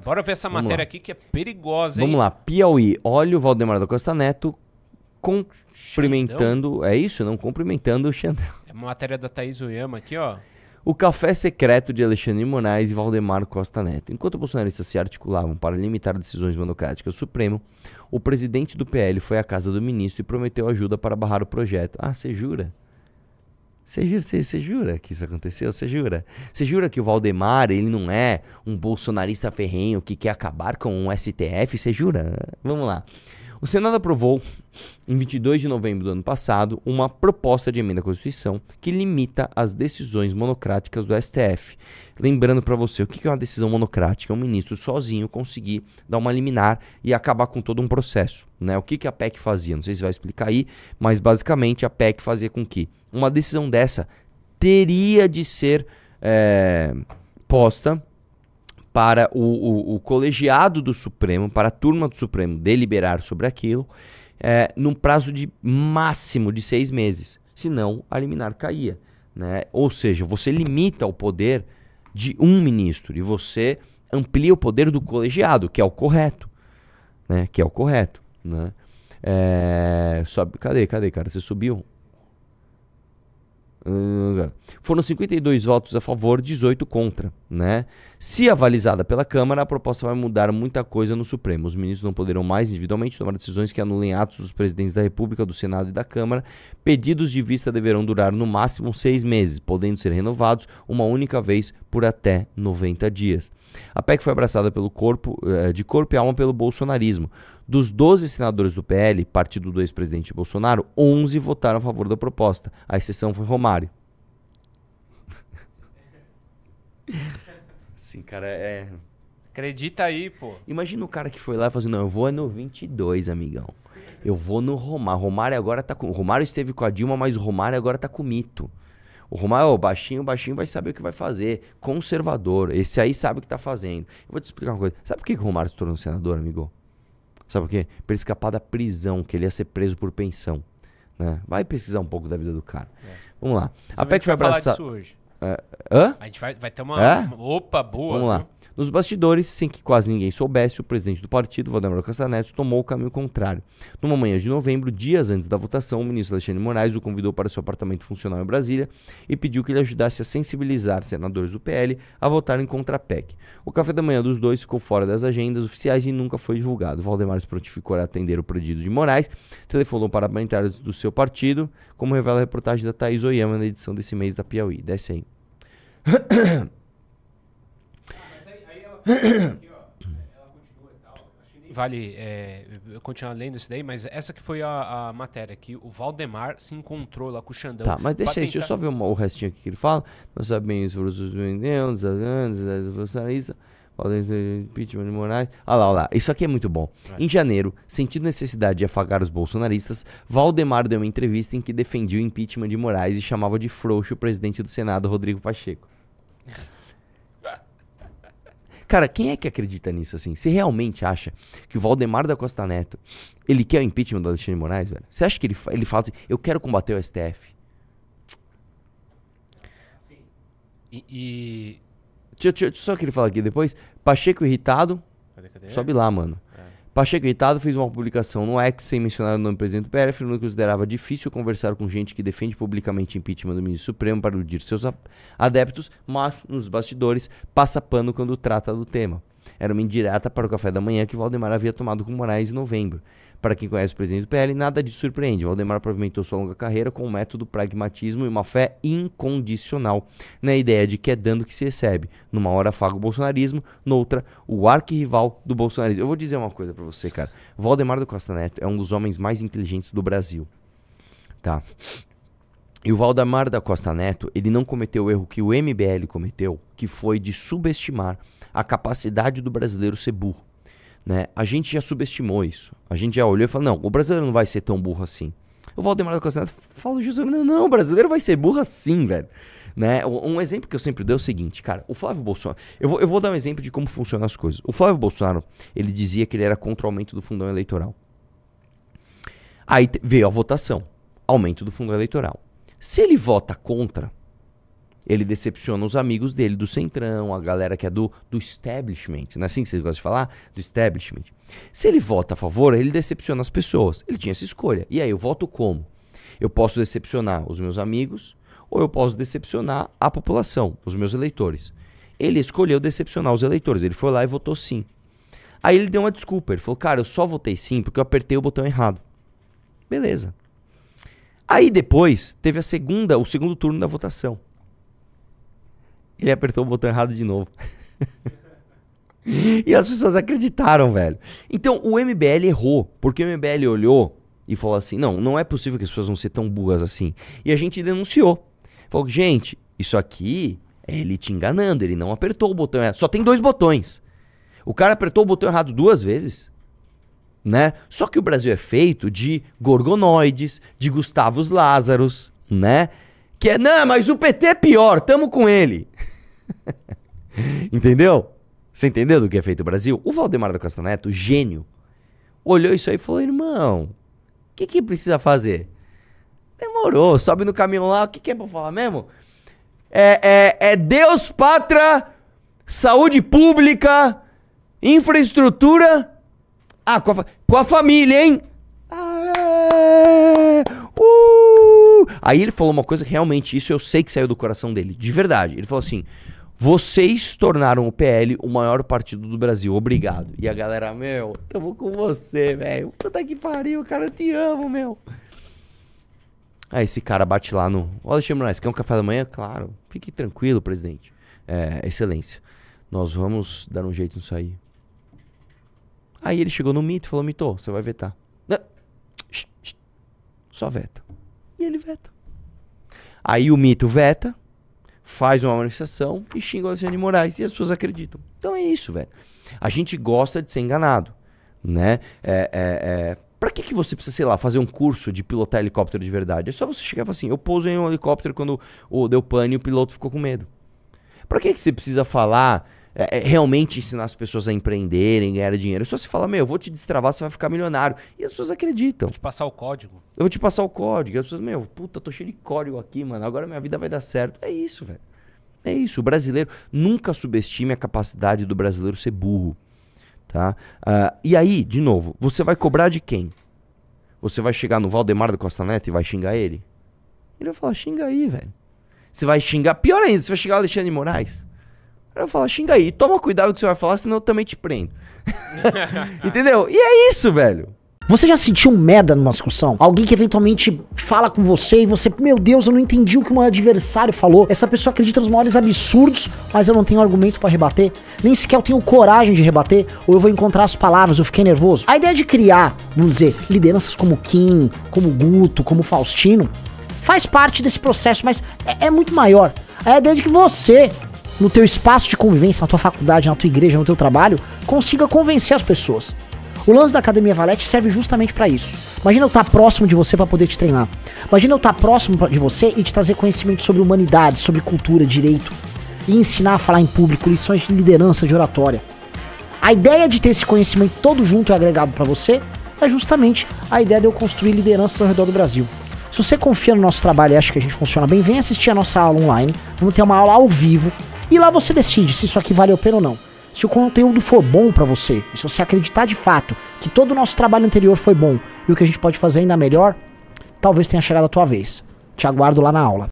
Bora ver essa Vamos matéria lá. aqui que é perigosa, hein? Vamos lá, Piauí. Olha o Valdemar da Costa Neto cumprimentando. Xandão? É isso? Não cumprimentando o Xandão. É uma matéria da Thaís Oyama aqui, ó. O café secreto de Alexandre Moraes e Valdemar Costa Neto. Enquanto bolsonaristas se articulavam para limitar decisões monocráticas do Supremo, o presidente do PL foi à casa do ministro e prometeu ajuda para barrar o projeto. Ah, você jura? Você jura, você, você jura que isso aconteceu? Você jura? Você jura que o Valdemar, ele não é um bolsonarista ferrenho que quer acabar com o STF? Você jura? Vamos lá. O Senado aprovou, em 22 de novembro do ano passado, uma proposta de emenda à Constituição que limita as decisões monocráticas do STF. Lembrando para você, o que é uma decisão monocrática? É um ministro sozinho conseguir dar uma liminar e acabar com todo um processo. Né? O que a PEC fazia? Não sei se vai explicar aí, mas basicamente a PEC fazia com que uma decisão dessa teria de ser é, posta para o, o, o, colegiado do Supremo, para a turma do Supremo deliberar sobre aquilo, é, num prazo de máximo de seis meses. Senão, a liminar caía. Né? Ou seja, você limita o poder de um ministro e você amplia o poder do colegiado, que é o correto. Né? Que é o correto. Né? É, sobe, cadê, cadê, cara? Você subiu? Ah, foram 52 votos a favor, 18 contra. Né? Se avalizada pela Câmara, a proposta vai mudar muita coisa no Supremo. Os ministros não poderão mais individualmente tomar decisões que anulem atos dos presidentes da República, do Senado e da Câmara. Pedidos de vista deverão durar no máximo seis meses, podendo ser renovados uma única vez por até 90 dias. A PEC foi abraçada pelo corpo, eh, de corpo e alma pelo bolsonarismo. Dos 12 senadores do PL, partido do ex-presidente Bolsonaro, 11 votaram a favor da proposta. A exceção foi Romário. Assim, cara, é. Acredita aí, pô. Imagina o cara que foi lá e falou assim: não, eu vou é no 22, amigão. Eu vou no Romário. Romário agora tá com. Romário esteve com a Dilma, mas o Romário agora tá com o mito. O Romário, oh, baixinho, baixinho, vai saber o que vai fazer. Conservador. Esse aí sabe o que tá fazendo. Eu vou te explicar uma coisa. Sabe por que, que o Romário se tornou senador, amigo? Sabe por quê? Pra ele escapar da prisão, que ele ia ser preso por pensão. Né? Vai pesquisar um pouco da vida do cara. É. Vamos lá. a PEC vai abraçar. disso hoje. É, hã? A gente vai, vai ter uma, é? uma. Opa, boa. Vamos lá. Nos bastidores, sem que quase ninguém soubesse, o presidente do partido, Valdemar Costa tomou o caminho contrário. Numa manhã de novembro, dias antes da votação, o ministro Alexandre Moraes o convidou para seu apartamento funcional em Brasília e pediu que ele ajudasse a sensibilizar senadores do PL a votarem contra a PEC. O café da manhã dos dois ficou fora das agendas oficiais e nunca foi divulgado. Valdemar se prontificou a atender o pedido de Moraes, telefonou para parlamentares do seu partido, como revela a reportagem da Thaís Oyama na edição desse mês da Piauí. Desce aí. Vale é, continuar lendo isso daí, mas essa que foi a, a, matéria, que o Valdemar se encontrou lá com o Xandão. Tá, mas deixa aí, tentar... deixa eu só ver uma, o restinho aqui que ele fala. Nós sabemos os vendemos, os revolucionaristas, impeachment de Moraes. Olha lá, olha lá, isso aqui é muito bom. É. Em janeiro, sentindo necessidade de afagar os bolsonaristas, Valdemar deu uma entrevista em que defendia o impeachment de Moraes e chamava de frouxo o presidente do Senado, Rodrigo Pacheco. Cara, quem é que acredita nisso assim? Você realmente acha que o Valdemar da Costa Neto, ele quer o impeachment do Alexandre de Moraes, velho? Você acha que ele, ele fala assim, eu quero combater o STF? Sim. E... e... Deixa, deixa, só que ele fala aqui depois. Pacheco irritado. Cadê, cadê? Sobe lá, mano. Pacheco Itado fez uma publicação no X sem mencionar o nome do presidente do afirmando que considerava difícil conversar com gente que defende publicamente impeachment do ministro Supremo para iludir seus adeptos, mas, nos bastidores, passa pano quando trata do tema. Era uma indireta para o café da manhã que Valdemar havia tomado com Moraes em novembro. Para quem conhece o presidente do PL, nada de surpreende. Valdemar aproveitou sua longa carreira com um método pragmatismo e uma fé incondicional na ideia de que é dando que se recebe. Numa hora afaga o bolsonarismo, noutra, o arquirrival do bolsonarismo. Eu vou dizer uma coisa para você, cara. Valdemar do Costa Neto é um dos homens mais inteligentes do Brasil. Tá? E o Valdemar da Costa Neto, ele não cometeu o erro que o MBL cometeu, que foi de subestimar a capacidade do brasileiro ser burro. Né? A gente já subestimou isso. A gente já olhou e falou: não, o brasileiro não vai ser tão burro assim. O Valdemar da Costa Neto fala justamente: não, não, o brasileiro vai ser burro assim, velho. Né? Um exemplo que eu sempre dou é o seguinte, cara, o Flávio Bolsonaro. Eu vou, eu vou dar um exemplo de como funcionam as coisas. O Flávio Bolsonaro, ele dizia que ele era contra o aumento do fundão eleitoral. Aí veio a votação, aumento do fundo eleitoral. Se ele vota contra, ele decepciona os amigos dele do Centrão, a galera que é do, do establishment, não é assim que vocês gostam de falar? Do establishment. Se ele vota a favor, ele decepciona as pessoas. Ele tinha essa escolha. E aí, eu voto como? Eu posso decepcionar os meus amigos ou eu posso decepcionar a população, os meus eleitores. Ele escolheu decepcionar os eleitores, ele foi lá e votou sim. Aí ele deu uma desculpa, ele falou: Cara, eu só votei sim porque eu apertei o botão errado. Beleza. Aí depois teve a segunda, o segundo turno da votação. Ele apertou o botão errado de novo. e as pessoas acreditaram, velho. Então o MBL errou, porque o MBL olhou e falou assim: não, não é possível que as pessoas vão ser tão burras assim. E a gente denunciou. Falou, gente, isso aqui é ele te enganando, ele não apertou o botão errado. Só tem dois botões. O cara apertou o botão errado duas vezes né? Só que o Brasil é feito de gorgonoides, de Gustavos Lázaros, né? Que é, não, mas o PT é pior, tamo com ele. entendeu? Você entendeu do que é feito o Brasil? O Valdemar da Costa Neto, gênio, olhou isso aí e falou: irmão, o que, que precisa fazer? Demorou, sobe no caminhão lá, o que, que é pra falar mesmo? É, é, é Deus, pátria, saúde pública, infraestrutura ah, com a, com a família, hein? Aê! Ah, uh! Aí ele falou uma coisa que realmente isso eu sei que saiu do coração dele, de verdade. Ele falou assim: vocês tornaram o PL o maior partido do Brasil, obrigado. E a galera, meu, tamo com você, velho. Puta que pariu, cara, eu te amo, meu. Aí esse cara bate lá no. Ó, Alexandre Moraes, quer um café da manhã? Claro. Fique tranquilo, presidente. É, excelência. Nós vamos dar um jeito nisso aí. Aí ele chegou no Mito e falou: Mito, você vai vetar. Né? Só veta. E ele veta. Aí o Mito veta, faz uma manifestação e xinga o Alexandre de Moraes. E as pessoas acreditam. Então é isso, velho. A gente gosta de ser enganado, né? É, é, é... Pra que, que você precisa, sei lá, fazer um curso de pilotar helicóptero de verdade? É só você chegar e falar assim, eu pouso em um helicóptero quando oh, deu pane e o piloto ficou com medo. Pra que, que você precisa falar é, é, realmente ensinar as pessoas a empreenderem, ganhar dinheiro. Só se fala, meu, eu vou te destravar, você vai ficar milionário. E as pessoas acreditam. Vou te passar o código. Eu vou te passar o código. E as pessoas, meu, puta, tô cheio de código aqui, mano. Agora minha vida vai dar certo. É isso, velho. É isso. O brasileiro nunca subestime a capacidade do brasileiro ser burro. Tá? Uh, e aí, de novo, você vai cobrar de quem? Você vai chegar no Valdemar da Costa Neto e vai xingar ele? Ele vai falar, xinga aí, velho. Você vai xingar, pior ainda, você vai xingar o Alexandre de Moraes. Eu falo, xinga aí, toma cuidado com o que você vai falar, senão eu também te prendo. Entendeu? E é isso, velho. Você já sentiu um merda numa discussão? Alguém que eventualmente fala com você e você, meu Deus, eu não entendi o que meu adversário falou. Essa pessoa acredita nos maiores absurdos, mas eu não tenho argumento para rebater. Nem sequer eu tenho coragem de rebater, ou eu vou encontrar as palavras, eu fiquei nervoso. A ideia de criar, vamos dizer, lideranças como Kim, como Guto, como Faustino, faz parte desse processo, mas é, é muito maior. A ideia de que você no teu espaço de convivência, na tua faculdade, na tua igreja, no teu trabalho, consiga convencer as pessoas. O lance da Academia Valete serve justamente para isso. Imagina eu estar tá próximo de você para poder te treinar. Imagina eu estar tá próximo de você e te trazer conhecimento sobre humanidade, sobre cultura, direito. E ensinar a falar em público, lições de liderança, de oratória. A ideia de ter esse conhecimento todo junto e agregado para você é justamente a ideia de eu construir liderança ao redor do Brasil. Se você confia no nosso trabalho e acha que a gente funciona bem, vem assistir a nossa aula online. Vamos ter uma aula ao vivo e lá você decide se isso aqui vale a pena ou não. Se o conteúdo for bom para você, se você acreditar de fato que todo o nosso trabalho anterior foi bom e o que a gente pode fazer ainda melhor, talvez tenha chegado a tua vez. Te aguardo lá na aula.